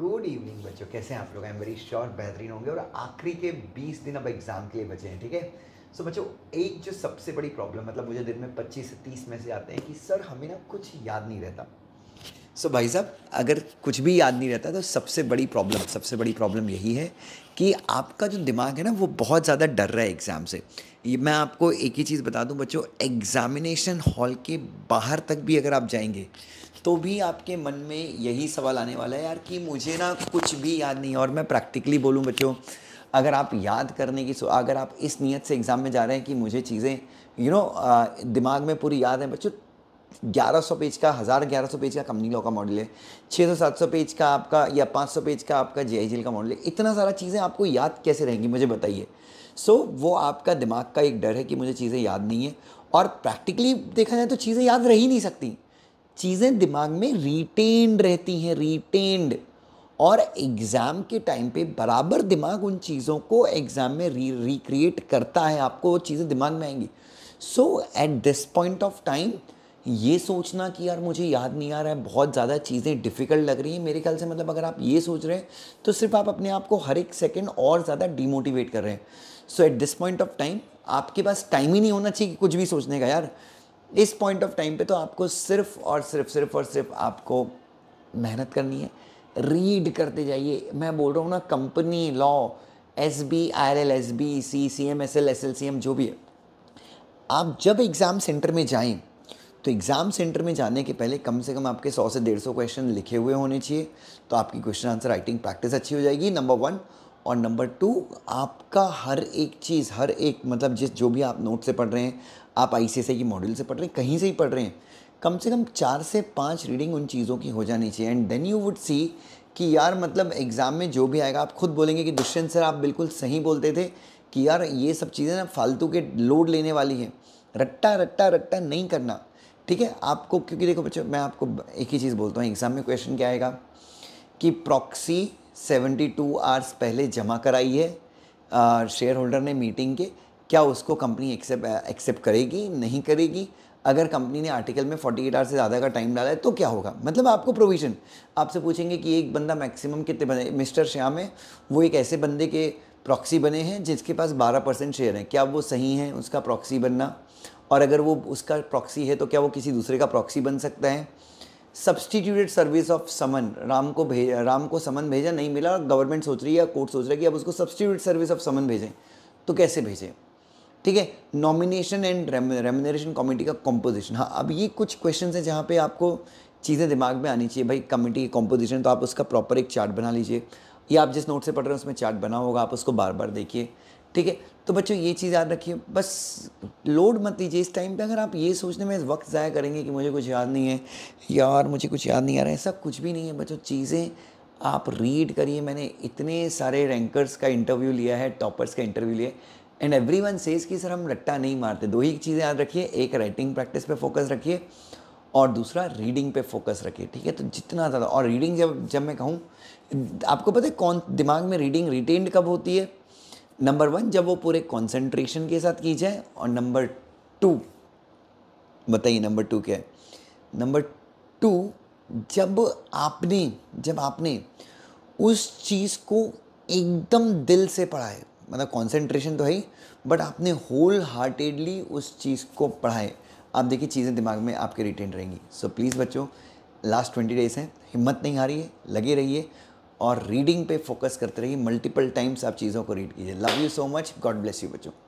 good evening बच्चों कैसे हैं आप लोग एम वेरी श्योर बेहतरीन होंगे और आखिरी के 20 दिन अब एग्ज़ाम के लिए बचे हैं ठीक है सो बच्चों एक जो सबसे बड़ी प्रॉब्लम मतलब मुझे दिन में 25 से 30 में से आते हैं कि सर हमें ना कुछ याद नहीं रहता सो so, भाई साहब अगर कुछ भी याद नहीं रहता तो सबसे बड़ी प्रॉब्लम सबसे बड़ी प्रॉब्लम यही है कि आपका जो दिमाग है ना वो बहुत ज़्यादा डर रहा है एग्ज़ाम से ये मैं आपको एक ही चीज़ बता दूं बच्चों एग्ज़ामिनेशन हॉल के बाहर तक भी अगर आप जाएंगे तो भी आपके मन में यही सवाल आने वाला है यार कि मुझे ना कुछ भी याद नहीं और मैं प्रैक्टिकली बोलूँ बच्चों अगर आप याद करने की अगर आप इस नीयत से एग्ज़ाम में जा रहे हैं कि मुझे चीज़ें यू नो दिमाग में पूरी याद है बच्चों 1100 पेज का हज़ार ग्यारह सौ पेज का कंपनी लॉ का मॉडल है 600-700 पेज का आपका या 500 पेज का आपका जे आई का मॉडल है इतना सारा चीज़ें आपको याद कैसे रहेंगी मुझे बताइए सो so, वो आपका दिमाग का एक डर है कि मुझे चीज़ें याद नहीं है और प्रैक्टिकली देखा जाए तो चीज़ें याद रह ही नहीं सकती चीज़ें दिमाग में रिटेन रहती हैं रिटेन्ड और एग्ज़ाम के टाइम पे बराबर दिमाग उन चीज़ों को एग्ज़ाम में री रिक्रिएट करता है आपको वो चीज़ें दिमाग में आएंगी so at this point of time ये सोचना कि यार मुझे याद नहीं आ रहा है बहुत ज़्यादा चीज़ें डिफ़िकल्ट लग रही हैं मेरे ख्याल से मतलब अगर आप ये सोच रहे हैं तो सिर्फ आप अपने आप को हर एक सेकेंड और ज़्यादा डिमोटिवेट कर रहे हैं so at this point of time आपके पास टाइम ही नहीं होना चाहिए कि कुछ भी सोचने का यार इस पॉइंट ऑफ टाइम पे तो आपको सिर्फ और सिर्फ सिर्फ और सिर्फ आपको मेहनत करनी है रीड करते जाइए मैं बोल रहा हूँ ना company law S B R L S B C C M S L S L C M जो भी है आप जब एग्ज़ाम सेंटर में जाएं तो एग्ज़ाम सेंटर में जाने के पहले कम से कम आपके सौ से डेढ़ सौ क्वेश्चन लिखे हुए होने चाहिए तो आपकी क्वेश्चन आंसर राइटिंग प्रैक्टिस अच्छी हो जाएगी नंबर वन और नंबर टू आपका हर एक चीज़ हर एक मतलब जिस जो भी आप नोट से पढ़ रहे हैं आप आई सी की मॉड्यूल से पढ़ रहे हैं कहीं से ही पढ़ रहे हैं कम से कम चार से पाँच रीडिंग उन चीज़ों की हो जानी चाहिए and then you would see कि यार मतलब एग्ज़ाम में जो भी आएगा आप खुद बोलेंगे कि दुष्यंत सर आप बिल्कुल सही बोलते थे कि यार ये सब चीज़ें ना फालतू के लोड लेने वाली हैं रट्टा रट्टा रट्टा नहीं करना ठीक है आपको क्योंकि देखो बच्चों मैं आपको एक ही चीज़ बोलता हूँ एग्ज़ाम में क्वेश्चन क्या आएगा कि प्रॉक्सी 72 आवर्स पहले जमा कराई है शेयर होल्डर ने मीटिंग के क्या उसको कंपनी एक्सेप्ट एक्सेप्ट करेगी नहीं करेगी अगर कंपनी ने आर्टिकल में 48 आवर से ज़्यादा का टाइम डाला है तो क्या होगा मतलब आपको प्रोविजन आपसे पूछेंगे कि एक बंदा मैक्सिमम कितने बने मिस्टर श्याम है वो एक ऐसे बंदे के प्रॉक्सी बने हैं जिसके पास 12 परसेंट शेयर हैं क्या वो सही है उसका प्रॉक्सी बनना और अगर वो उसका प्रॉक्सी है तो क्या वो किसी दूसरे का प्रॉक्सी बन सकता है substituted service of summon Ram को भेजा राम को समन भेजा नहीं मिला गवर्नमेंट सोच रही है या कोर्ट सोच रहा है कि अब उसको सब्सटीट्यूट सर्विस ऑफ समन भेजें तो कैसे भेजें ठीक है नॉमिनेशन एंड रेमिनेशन कमेटी का कॉम्पोजिशन हाँ अब ये कुछ क्वेश्चन हैं जहाँ पे आपको चीज़ें दिमाग में आनी चाहिए भाई कमेटी की कॉम्पोजिशन तो आप उसका प्रॉपर एक चार्ट बना लीजिए या आप जिस नोट से पढ़ रहे हैं उसमें चार्ट बना होगा आप उसको बार बार देखिए ठीक है तो बच्चों ये चीज़ याद रखिए बस लोड मत लीजिए इस टाइम पे अगर आप ये सोचने में वक्त ज़ाया करेंगे कि मुझे कुछ याद नहीं है यार मुझे कुछ याद नहीं आ रहा है ऐसा कुछ भी नहीं है बच्चों चीज़ें आप रीड करिए मैंने इतने सारे रैंकर्स का इंटरव्यू लिया है टॉपर्स का इंटरव्यू लिया एंड एवरी वन सेज कि सर हम रट्टा नहीं मारते दो ही चीज़ें याद रखिए एक राइटिंग प्रैक्टिस पे फोकस रखिए और दूसरा रीडिंग पे फोकस रखिए ठीक है तो जितना ज़्यादा और रीडिंग जब जब मैं कहूँ आपको पता है कौन दिमाग में रीडिंग रिटेन्ड कब होती है नंबर वन जब वो पूरे कंसंट्रेशन के साथ की जाए और नंबर टू बताइए नंबर टू क्या है नंबर टू जब आपने जब आपने उस चीज़ को एकदम दिल से पढ़ा है मतलब कंसंट्रेशन तो है ही बट आपने होल हार्टेडली उस चीज़ को पढ़ाए आप देखिए चीज़ें दिमाग में आपके रिटेन रहेंगी सो so, प्लीज़ बच्चों लास्ट ट्वेंटी डेज हैं हिम्मत नहीं हारी है लगे रहिए और रीडिंग पे फोकस करते रहिए मल्टीपल टाइम्स आप चीज़ों को रीड कीजिए love you so much God bless you बच्चों